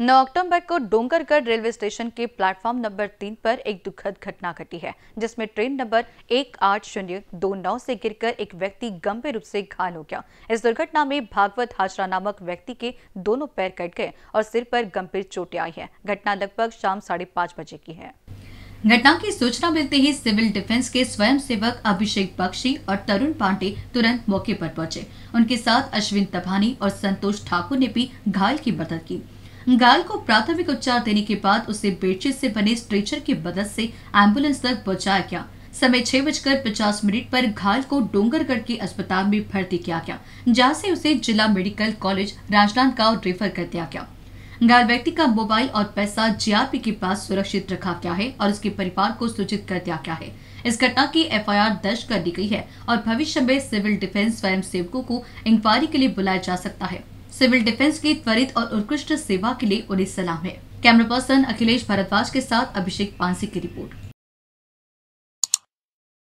9 अक्टूबर को Dongargarh railway station के प्लेटफॉर्म नंबर तीन पर एक दुखद घटना घटी है जिसमें ट्रेन नंबर एक आठ शून्य दो नौ से गिरकर एक व्यक्ति गंभीर रूप से घायल हो गया इस दुर्घटना में भागवत हाजरा नामक व्यक्ति के दोनों पैर कट गए और सिर पर गंभीर चोटें आई है घटना लगभग शाम साढ़े पाँच बजे की है घटना की सूचना मिलते ही सिविल डिफेंस के स्वयंसेवक अभिषेक बख्शी और तरुण पांडे तुरंत मौके पर पहुंचे उनके साथ अश्विन तभानी और संतोष ठाकुर ने भी घायल की मदद की घायल को प्राथमिक उपचार देने के बाद उसे बेडशीट से बने स्ट्रेचर की मदद से एम्बुलेंस तक पहुंचाया गया समय छह बजकर पचास मिनट पर घायल को डोंगरगढ़ के अस्पताल में भर्ती किया गया जहां से उसे जिला मेडिकल कॉलेज राजनांदगांव रेफर कर दिया गया घायल व्यक्ति का मोबाइल और पैसा जीआरपी के पास सुरक्षित रखा गया है और उसके परिवार को सूचित कर दिया गया है इस घटना की एफआईआर दर्ज कर दी गई है और भविष्य में सिविल डिफेंस स्वयं सेवकों को इंक्वायरी के लिए बुलाया जा सकता है सिविल डिफेंस की त्वरित और उत्कृष्ट सेवा के लिए उन्हें सलाम है कैमरा पर्सन अखिलेश भारद्वाज के साथ अभिषेक पांसी की रिपोर्ट